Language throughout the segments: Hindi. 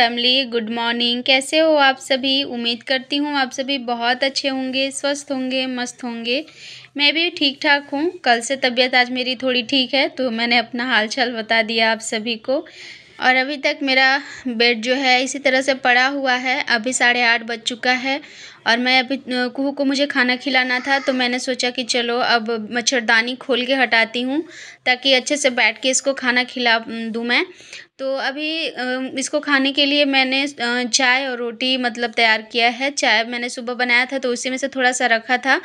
फैमिली गुड मॉर्निंग कैसे हो आप सभी उम्मीद करती हूँ आप सभी बहुत अच्छे होंगे स्वस्थ होंगे मस्त होंगे मैं भी ठीक ठाक हूँ कल से तबीयत आज मेरी थोड़ी ठीक है तो मैंने अपना हालचाल बता दिया आप सभी को और अभी तक मेरा बेड जो है इसी तरह से पड़ा हुआ है अभी साढ़े आठ बज चुका है और मैं अभी कुहू को मुझे खाना खिलाना था तो मैंने सोचा कि चलो अब मच्छरदानी खोल के हटाती हूँ ताकि अच्छे से बैठ के इसको खाना खिला दूँ मैं तो अभी इसको खाने के लिए मैंने चाय और रोटी मतलब तैयार किया है चाय मैंने सुबह बनाया था तो उसी में से थोड़ा सा रखा था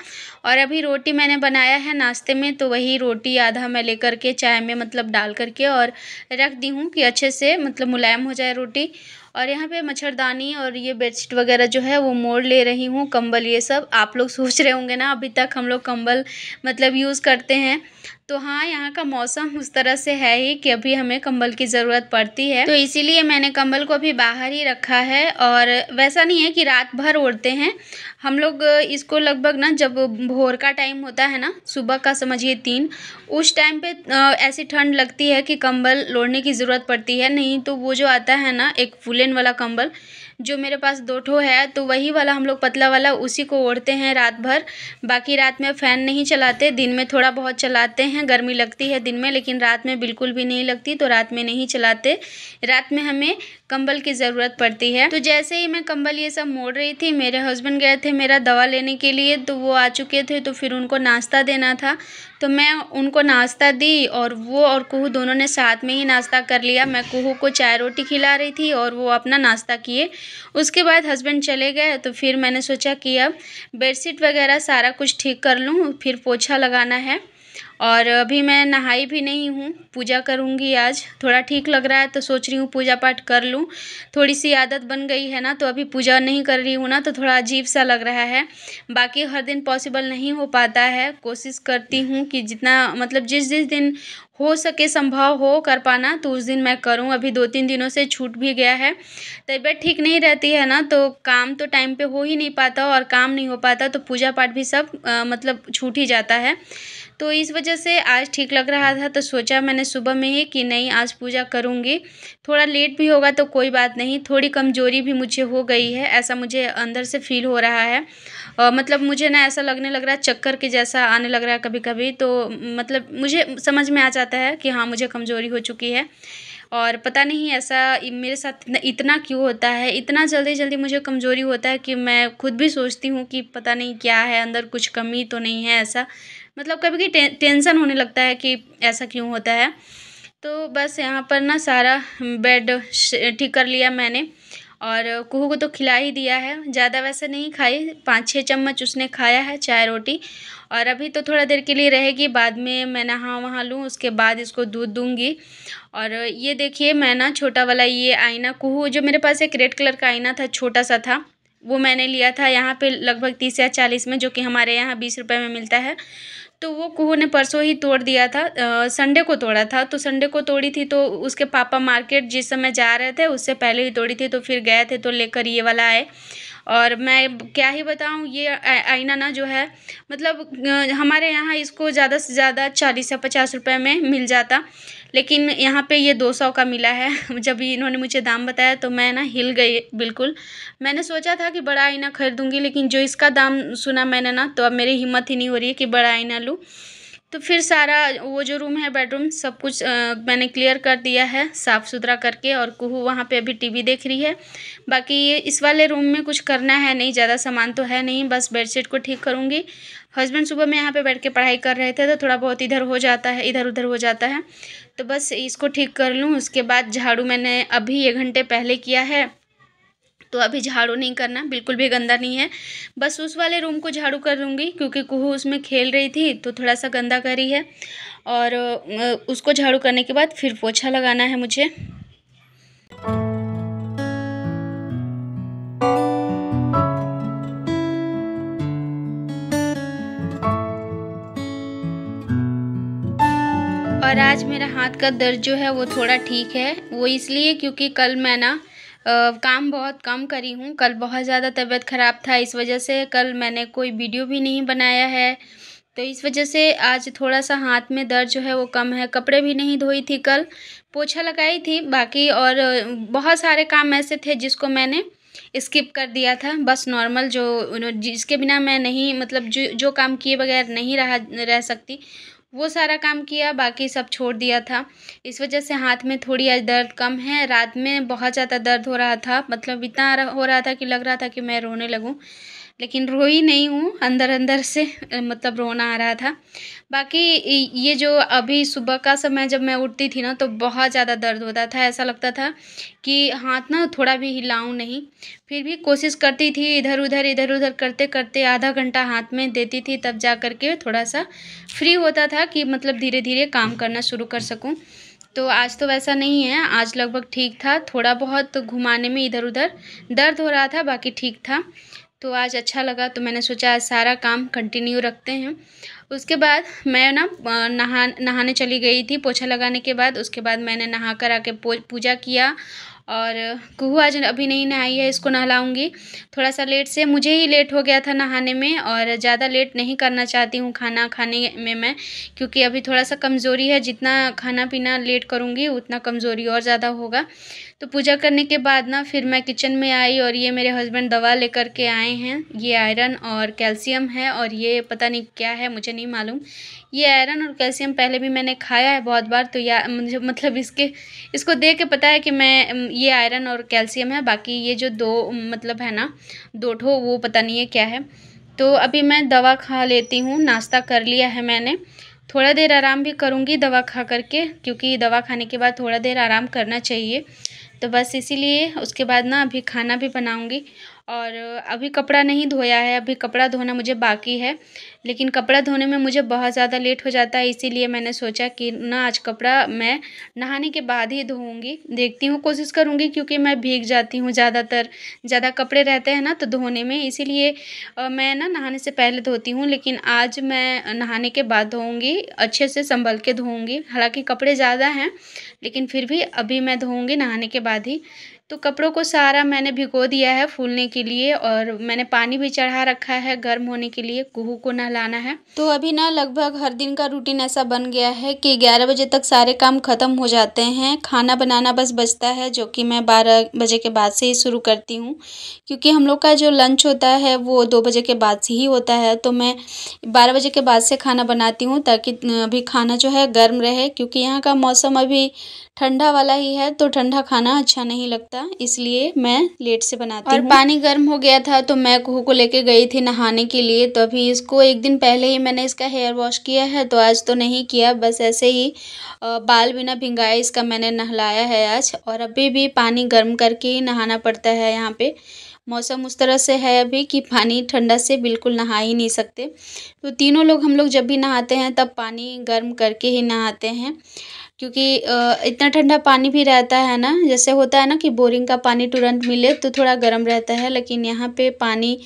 और अभी रोटी मैंने बनाया है नाश्ते में तो वही रोटी आधा मैं लेकर के चाय में मतलब डाल करके और रख दी हूँ कि अच्छे से मतलब मुलायम हो जाए रोटी और यहाँ पे मच्छरदानी और ये बेडशीट वगैरह जो है वो मोड़ ले रही हूँ कंबल ये सब आप लोग सोच रहे होंगे ना अभी तक हम लोग कंबल मतलब यूज़ करते हैं तो हाँ यहाँ का मौसम उस तरह से है ही कि अभी हमें कंबल की ज़रूरत पड़ती है तो इसीलिए मैंने कंबल को अभी बाहर ही रखा है और वैसा नहीं है कि रात भर ओढ़ते हैं हम लोग इसको लगभग ना जब भोर का टाइम होता है ना सुबह का समझिए तीन उस टाइम पे ऐसी ठंड लगती है कि कंबल लोढ़ने की ज़रूरत पड़ती है नहीं तो वो जो आता है ना एक फुलेन वाला कंबल जो मेरे पास दो ठो है तो वही वाला हम लोग पतला वाला उसी को ओढ़ते हैं रात भर बाकी रात में फ़ैन नहीं चलाते दिन में थोड़ा बहुत चलाते हैं गर्मी लगती है दिन में लेकिन रात में बिल्कुल भी नहीं लगती तो रात में नहीं चलाते रात में हमें कंबल की ज़रूरत पड़ती है तो जैसे ही मैं कंबल ये सब मोड़ रही थी मेरे हस्बैंड गए थे मेरा दवा लेने के लिए तो वो आ चुके थे तो फिर उनको नाश्ता देना था तो मैं उनको नाश्ता दी और वो और कुहू दोनों ने साथ में ही नाश्ता कर लिया मैं कुहू को चाय रोटी खिला रही थी और वो अपना नाश्ता किए उसके बाद हस्बैंड चले गए तो फिर मैंने सोचा कि अब बेडशीट वगैरह सारा कुछ ठीक कर लूँ फिर पोछा लगाना है और अभी मैं नहाई भी नहीं हूँ पूजा करूँगी आज थोड़ा ठीक लग रहा है तो सोच रही हूँ पूजा पाठ कर लूँ थोड़ी सी आदत बन गई है ना तो अभी पूजा नहीं कर रही हूँ ना तो थोड़ा अजीब सा लग रहा है बाकी हर दिन पॉसिबल नहीं हो पाता है कोशिश करती हूँ कि जितना मतलब जिस जिस दिन हो सके संभव हो कर पाना तो उस दिन मैं करूं अभी दो तीन दिनों से छूट भी गया है तबीयत ठीक नहीं रहती है ना तो काम तो टाइम पे हो ही नहीं पाता और काम नहीं हो पाता तो पूजा पाठ भी सब आ, मतलब छूट ही जाता है तो इस वजह से आज ठीक लग रहा था तो सोचा मैंने सुबह में ही कि नहीं आज पूजा करूँगी थोड़ा लेट भी होगा तो कोई बात नहीं थोड़ी कमज़ोरी भी मुझे हो गई है ऐसा मुझे अंदर से फील हो रहा है और मतलब मुझे ना ऐसा लगने लग रहा है चक्कर के जैसा आने लग रहा है कभी कभी तो मतलब मुझे समझ में आ जाता है कि हाँ मुझे कमज़ोरी हो चुकी है और पता नहीं ऐसा मेरे साथ इतना क्यों होता है इतना जल्दी जल्दी मुझे कमज़ोरी होता है कि मैं खुद भी सोचती हूँ कि पता नहीं क्या है अंदर कुछ कमी तो नहीं है ऐसा मतलब कभी कभी टेंसन होने लगता है कि ऐसा क्यों होता है तो बस यहाँ पर ना सारा बेड ठीक कर लिया मैंने और कुहू को तो खिला ही दिया है ज़्यादा वैसे नहीं खाई पाँच छः चम्मच उसने खाया है चाय रोटी और अभी तो थोड़ा देर के लिए रहेगी बाद में मैं नहा वहाँ लूँ उसके बाद इसको दूध दूँगी और ये देखिए मैं ना छोटा वाला ये आईना कुहू जो मेरे पास एक रेड कलर का आईना था छोटा सा था वो मैंने लिया था यहाँ पर लगभग तीस या चालीस में जो कि हमारे यहाँ बीस रुपये में मिलता है तो वो कुहू ने परसों ही तोड़ दिया था संडे को तोड़ा था तो संडे को तोड़ी थी तो उसके पापा मार्केट जिस समय जा रहे थे उससे पहले ही तोड़ी थी तो फिर गए थे तो लेकर ये वाला आए और मैं क्या ही बताऊँ ये आईना ना जो है मतलब हमारे यहाँ इसको ज़्यादा से ज़्यादा चालीस या पचास रुपये में मिल जाता लेकिन यहाँ पे ये दो सौ का मिला है जब इन्होंने मुझे दाम बताया तो मैं ना हिल गई बिल्कुल मैंने सोचा था कि बड़ा आईना खरीदूँगी लेकिन जो इसका दाम सुना मैंने ना तो अब मेरी हिम्मत ही नहीं हो रही है कि बड़ा आईना लूँ तो फिर सारा वो जो रूम है बेडरूम सब कुछ आ, मैंने क्लियर कर दिया है साफ़ सुथरा करके और कुहू वहाँ पे अभी टीवी देख रही है बाकी ये इस वाले रूम में कुछ करना है नहीं ज़्यादा सामान तो है नहीं बस बेडशीट को ठीक करूँगी हस्बैंड सुबह में यहाँ पे बैठ के पढ़ाई कर रहे थे तो थोड़ा बहुत इधर हो जाता है इधर उधर हो जाता है तो बस इसको ठीक कर लूँ उसके बाद झाड़ू मैंने अभी एक घंटे पहले किया है तो अभी झाड़ू नहीं करना बिल्कुल भी गंदा नहीं है बस उस वाले रूम को झाड़ू कर दूँगी क्योंकि कुहू उसमें खेल रही थी तो थोड़ा सा गंदा करी है और उसको झाड़ू करने के बाद फिर पोछा लगाना है मुझे और आज मेरा हाथ का दर्द जो है वो थोड़ा ठीक है वो इसलिए क्योंकि कल मैं ना काम बहुत कम करी हूँ कल बहुत ज़्यादा तबीयत ख़राब था इस वजह से कल मैंने कोई वीडियो भी नहीं बनाया है तो इस वजह से आज थोड़ा सा हाथ में दर्द जो है वो कम है कपड़े भी नहीं धोई थी कल पोछा लगाई थी बाकी और बहुत सारे काम ऐसे थे जिसको मैंने स्किप कर दिया था बस नॉर्मल जो जिसके बिना मैं नहीं मतलब जो जो काम किए बगैर नहीं रहा रह सकती वो सारा काम किया बाकी सब छोड़ दिया था इस वजह से हाथ में थोड़ी आज दर्द कम है रात में बहुत ज़्यादा दर्द हो रहा था मतलब इतना हो रहा था कि लग रहा था कि मैं रोने लगूँ लेकिन रोई नहीं हूँ अंदर अंदर से मतलब रोना आ रहा था बाकी ये जो अभी सुबह का समय जब मैं उठती थी ना तो बहुत ज़्यादा दर्द होता था ऐसा लगता था कि हाथ ना थोड़ा भी हिलाऊँ नहीं फिर भी कोशिश करती थी इधर उधर इधर उधर करते करते आधा घंटा हाथ में देती थी तब जा कर के थोड़ा सा फ्री होता था कि मतलब धीरे धीरे काम करना शुरू कर सकूँ तो आज तो वैसा नहीं है आज लगभग ठीक था थोड़ा बहुत घुमाने में इधर उधर दर्द हो रहा था बाकी ठीक था तो आज अच्छा लगा तो मैंने सोचा आज सारा काम कंटिन्यू रखते हैं उसके बाद मैं ना नहा नहाने चली गई थी पोछा लगाने के बाद उसके बाद मैंने नहा कर आके पूजा किया और कुहू आज अभी नहीं नहाई है इसको नहलाऊंगी थोड़ा सा लेट से मुझे ही लेट हो गया था नहाने में और ज़्यादा लेट नहीं करना चाहती हूँ खाना खाने में मैं क्योंकि अभी थोड़ा सा कमज़ोरी है जितना खाना पीना लेट करूँगी उतना कमज़ोरी और ज़्यादा होगा तो पूजा करने के बाद ना फिर मैं किचन में आई और ये मेरे हस्बैंड दवा लेकर के आए हैं ये आयरन और कैल्शियम है और ये पता नहीं क्या है मुझे नहीं मालूम ये आयरन और कैल्शियम पहले भी मैंने खाया है बहुत बार तो या मुझे मतलब इसके इसको देख के पता है कि मैं ये आयरन और कैल्शियम है बाकी ये जो दो मतलब है ना दो ठो वो पता नहीं है क्या है तो अभी मैं दवा खा लेती हूँ नाश्ता कर लिया है मैंने थोड़ा देर आराम भी करूँगी दवा खा करके क्योंकि दवा खाने के बाद थोड़ा देर आराम करना चाहिए तो बस इसीलिए उसके बाद ना अभी खाना भी बनाऊँगी और अभी कपड़ा नहीं धोया है अभी कपड़ा धोना मुझे बाकी है लेकिन कपड़ा धोने में मुझे बहुत ज़्यादा लेट हो जाता है इसीलिए मैंने सोचा कि ना आज कपड़ा मैं नहाने के बाद ही धोऊंगी देखती हूँ कोशिश करूँगी क्योंकि मैं भीग जाती हूँ ज़्यादातर ज़्यादा कपड़े रहते हैं ना तो धोने में इसीलिए मैं ना नहाने से पहले धोती हूँ लेकिन आज मैं नहाने के बाद धोऊँगी अच्छे से संभल के धोऊँगी हालाँकि कपड़े ज़्यादा हैं लेकिन फिर भी अभी मैं धोऊँगी नहाने के बाद ही तो कपड़ों को सारा मैंने भिगो दिया है फूलने के लिए और मैंने पानी भी चढ़ा रखा है गर्म होने के लिए कुहू को नहलाना है तो अभी ना लगभग हर दिन का रूटीन ऐसा बन गया है कि 11 बजे तक सारे काम ख़त्म हो जाते हैं खाना बनाना बस बचता है जो कि मैं 12 बजे के बाद से ही शुरू करती हूँ क्योंकि हम लोग का जो लंच होता है वो दो बजे के बाद से ही होता है तो मैं बारह बजे के बाद से खाना बनाती हूँ ताकि अभी खाना जो है गर्म रहे क्योंकि यहाँ का मौसम अभी ठंडा वाला ही है तो ठंडा खाना अच्छा नहीं लगता था इसलिए मैं लेट से बनाती और पानी गर्म हो गया था तो मैं कुहू को लेके गई थी नहाने के लिए तो अभी इसको एक दिन पहले ही मैंने इसका हेयर वॉश किया है तो आज तो नहीं किया बस ऐसे ही बाल बिना भिंगाए इसका मैंने नहलाया है आज और अभी भी पानी गर्म करके ही नहाना पड़ता है यहाँ पर मौसम उस तरह से है अभी कि पानी ठंडा से बिल्कुल नहा ही नहीं सकते तो तीनों लोग हम लोग जब भी नहाते हैं तब पानी गर्म करके ही नहाते हैं क्योंकि इतना ठंडा पानी भी रहता है ना जैसे होता है ना कि बोरिंग का पानी तुरंत मिले तो थोड़ा गर्म रहता है लेकिन यहाँ पे पानी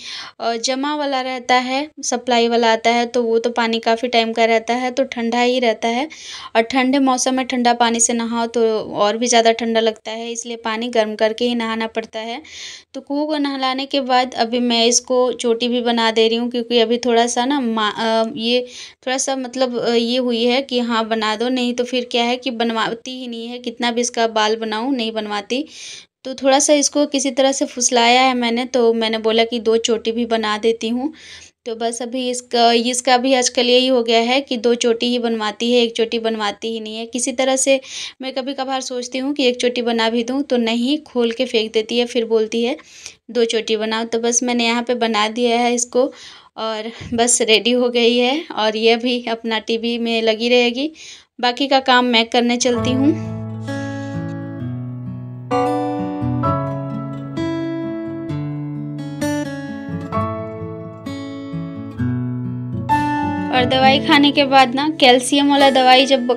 जमा वाला रहता है सप्लाई वाला आता है तो वो तो पानी काफ़ी टाइम का रहता है तो ठंडा ही रहता है और ठंडे मौसम में ठंडा पानी से नहाओ तो और भी ज़्यादा ठंडा लगता है इसलिए पानी गर्म करके ही नहाना पड़ता है तो कुहू को नहलाने के बाद अभी मैं इसको चोटी भी बना दे रही हूँ क्योंकि अभी थोड़ा सा ना ये थोड़ा सा मतलब ये हुई है कि हाँ बना दो नहीं तो फिर क्या है कि बनवाती ही नहीं है कितना भी इसका बाल बनाऊँ नहीं बनवाती तो थोड़ा सा इसको किसी तरह से फुसलाया है मैंने तो मैंने बोला कि दो चोटी भी बना देती हूँ तो बस अभी इसका इसका भी आजकल यही हो गया है कि दो चोटी ही बनवाती है एक चोटी बनवाती ही नहीं है किसी तरह से मैं कभी कभार सोचती हूँ कि एक चोटी बना भी दूँ तो नहीं खोल के फेंक देती है फिर बोलती है दो चोटी बनाओ तो बस मैंने यहाँ पे बना दिया है इसको और बस रेडी हो गई है और यह भी अपना टीवी में लगी रहेगी बाकी का काम मैं करने चलती हूँ और दवाई खाने के बाद ना कैल्शियम वाला दवाई जब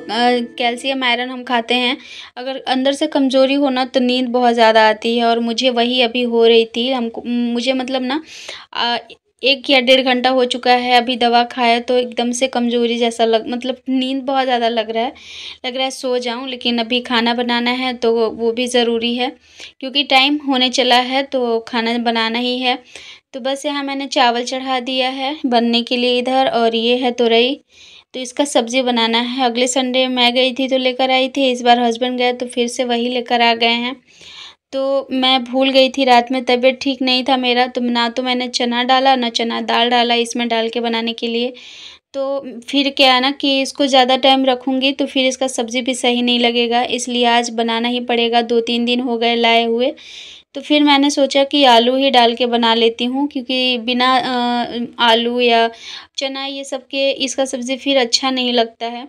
कैल्शियम आयरन हम खाते हैं अगर अंदर से कमज़ोरी हो ना तो नींद बहुत ज़्यादा आती है और मुझे वही अभी हो रही थी हम मुझे मतलब ना एक या डेढ़ घंटा हो चुका है अभी दवा खाया तो एकदम से कमज़ोरी जैसा लग मतलब नींद बहुत ज़्यादा लग रहा है लग रहा है सो जाऊं लेकिन अभी खाना बनाना है तो वो भी ज़रूरी है क्योंकि टाइम होने चला है तो खाना बनाना ही है तो बस यहाँ मैंने चावल चढ़ा दिया है बनने के लिए इधर और ये है तुरई तो इसका सब्ज़ी बनाना है अगले संडे मैं गई थी तो लेकर आई थी इस बार हस्बैंड गए तो फिर से वही लेकर आ गए हैं तो मैं भूल गई थी रात में तबीयत ठीक नहीं था मेरा तो ना तो मैंने चना डाला ना चना दाल डाला इसमें डाल के बनाने के लिए तो फिर क्या है ना कि इसको ज़्यादा टाइम रखूँगी तो फिर इसका सब्ज़ी भी सही नहीं लगेगा इसलिए आज बनाना ही पड़ेगा दो तीन दिन हो गए लाए हुए तो फिर मैंने सोचा कि आलू ही डाल के बना लेती हूँ क्योंकि बिना आलू या चना ये सब के इसका सब्ज़ी फिर अच्छा नहीं लगता है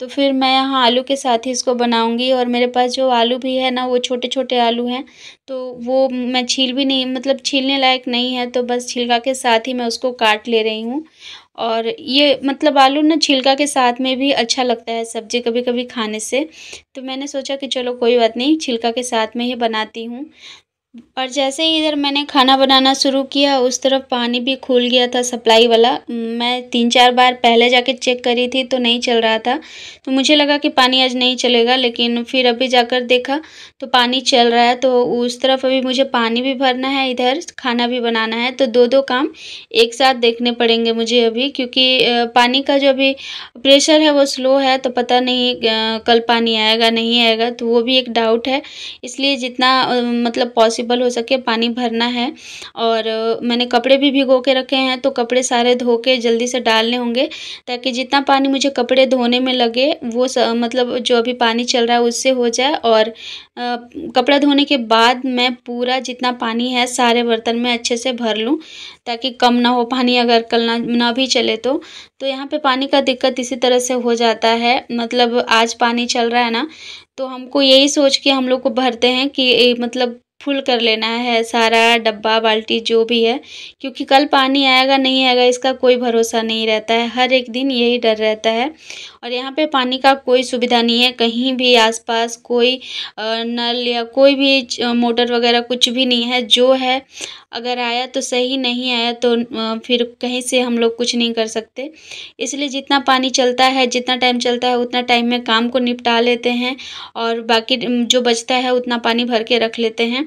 तो फिर मैं यहाँ आलू के साथ ही इसको बनाऊँगी और मेरे पास जो आलू भी है ना वो छोटे छोटे आलू हैं तो वो मैं छील भी नहीं मतलब छीलने लायक नहीं है तो बस छिलका के साथ ही मैं उसको काट ले रही हूँ और ये मतलब आलू ना छिलका के साथ में भी अच्छा लगता है सब्ज़ी कभी कभी खाने से तो मैंने सोचा कि चलो कोई बात नहीं छिलका के साथ में ही बनाती हूँ और जैसे ही इधर मैंने खाना बनाना शुरू किया उस तरफ पानी भी खुल गया था सप्लाई वाला मैं तीन चार बार पहले जाके चेक करी थी तो नहीं चल रहा था तो मुझे लगा कि पानी आज नहीं चलेगा लेकिन फिर अभी जाकर देखा तो पानी चल रहा है तो उस तरफ अभी मुझे पानी भी भरना है इधर खाना भी बनाना है तो दो दो काम एक साथ देखने पड़ेंगे मुझे अभी क्योंकि पानी का जो अभी प्रेशर है वो स्लो है तो पता नहीं कल पानी आएगा नहीं आएगा तो वो भी एक डाउट है इसलिए जितना मतलब पॉसिबल पॉसिबल हो सके पानी भरना है और मैंने कपड़े भी भिगो के रखे हैं तो कपड़े सारे धो के जल्दी से डालने होंगे ताकि जितना पानी मुझे कपड़े धोने में लगे वो स, मतलब जो अभी पानी चल रहा है उससे हो जाए और आ, कपड़ा धोने के बाद मैं पूरा जितना पानी है सारे बर्तन में अच्छे से भर लूँ ताकि कम ना हो पानी अगर कल ना ना भी चले तो तो यहाँ पे पानी का दिक्कत इसी तरह से हो जाता है मतलब आज पानी चल रहा है ना तो हमको यही सोच के हम लोग को भरते हैं कि मतलब फुल कर लेना है सारा डब्बा बाल्टी जो भी है क्योंकि कल पानी आएगा नहीं आएगा इसका कोई भरोसा नहीं रहता है हर एक दिन यही डर रहता है और यहाँ पे पानी का कोई सुविधा नहीं है कहीं भी आसपास कोई नल या कोई भी मोटर वगैरह कुछ भी नहीं है जो है अगर आया तो सही नहीं आया तो फिर कहीं से हम लोग कुछ नहीं कर सकते इसलिए जितना पानी चलता है जितना टाइम चलता है उतना टाइम में काम को निपटा लेते हैं और बाकी जो बचता है उतना पानी भर के रख लेते हैं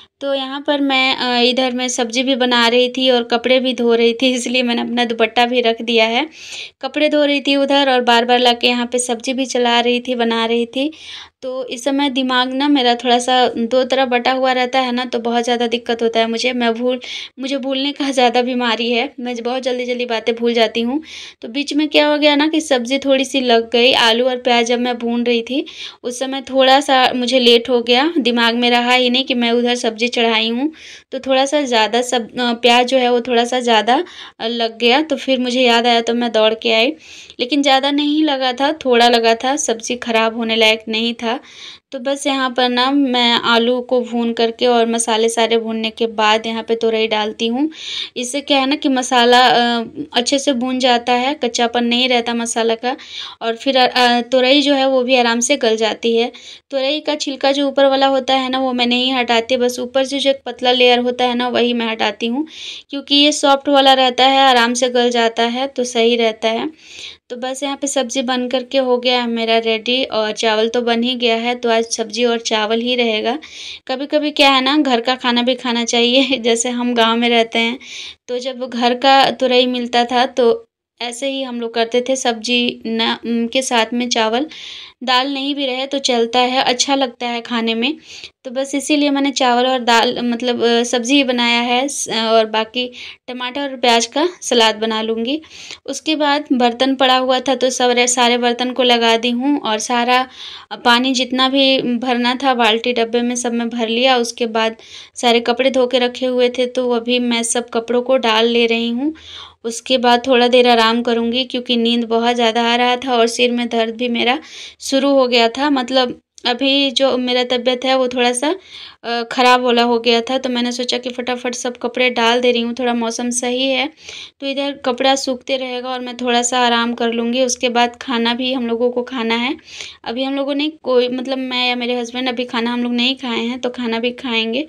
तो यहाँ पर मैं इधर मैं सब्ज़ी भी बना रही थी और कपड़े भी धो रही थी इसलिए मैंने अपना दुपट्टा भी रख दिया है कपड़े धो रही थी उधर और बार बार ला के यहाँ पर सब्ज़ी भी चला रही थी बना रही थी तो इस समय दिमाग ना मेरा थोड़ा सा दो तरह बटा हुआ रहता है ना तो बहुत ज़्यादा दिक्कत होता है मुझे मैं भूल मुझे भूलने का ज़्यादा बीमारी है मैं बहुत जल्दी जल्दी बातें भूल जाती हूँ तो बीच में क्या हो गया ना कि सब्ज़ी थोड़ी सी लग गई आलू और प्याज जब मैं भून रही थी उस समय थोड़ा सा मुझे लेट हो गया दिमाग में रहा ही नहीं कि मैं उधर सब्ज़ी चढ़ाई हूँ तो थोड़ा सा ज़्यादा सब प्याज जो है वो थोड़ा सा ज़्यादा लग गया तो फिर मुझे याद आया तो मैं दौड़ के आई लेकिन ज़्यादा नहीं लगा था थोड़ा लगा था सब्ज़ी ख़राब होने लायक नहीं था तो बस यहाँ पर ना मैं आलू को भून करके और मसाले सारे भूनने के बाद यहाँ पे तुरई डालती हूँ इससे क्या है ना कि मसाला अच्छे से भून जाता है कच्चापन नहीं रहता मसाला का और फिर तुरई जो है वो भी आराम से गल जाती है तुरई का छिलका जो ऊपर वाला होता है ना वो मैं नहीं हटाती बस ऊपर से जो एक पतला लेयर होता है ना वही मैं हटाती हूँ क्योंकि ये सॉफ्ट वाला रहता है आराम से गल जाता है तो सही रहता है तो बस यहाँ पे सब्ज़ी बन करके हो गया है मेरा रेडी और चावल तो बन ही गया है तो आज सब्ज़ी और चावल ही रहेगा कभी कभी क्या है ना घर का खाना भी खाना चाहिए जैसे हम गांव में रहते हैं तो जब घर का तुरई मिलता था तो ऐसे ही हम लोग करते थे सब्जी न के साथ में चावल दाल नहीं भी रहे तो चलता है अच्छा लगता है खाने में तो बस इसीलिए मैंने चावल और दाल मतलब सब्ज़ी ही बनाया है और बाकी टमाटर और प्याज का सलाद बना लूँगी उसके बाद बर्तन पड़ा हुआ था तो सब सारे बर्तन को लगा दी हूँ और सारा पानी जितना भी भरना था बाल्टी डब्बे में सब मैं भर लिया उसके बाद सारे कपड़े धो के रखे हुए थे तो अभी मैं सब कपड़ों को डाल ले रही हूँ उसके बाद थोड़ा देर आराम करूँगी क्योंकि नींद बहुत ज़्यादा आ रहा था और सिर में दर्द भी मेरा शुरू हो गया था मतलब अभी जो मेरा तबीयत है वो थोड़ा सा ख़राब वाला हो गया था तो मैंने सोचा कि फटाफट सब कपड़े डाल दे रही हूँ थोड़ा मौसम सही है तो इधर कपड़ा सूखते रहेगा और मैं थोड़ा सा आराम कर लूँगी उसके बाद खाना भी हम लोगों को खाना है अभी हम लोगों ने कोई मतलब मैं या मेरे हस्बैंड अभी खाना हम लोग नहीं खाए हैं तो खाना भी खाएँगे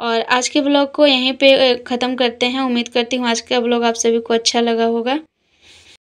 और आज के ब्लॉग को यहीं पर ख़त्म करते हैं उम्मीद करती हूँ आज का ब्लॉग आप सभी को अच्छा लगा होगा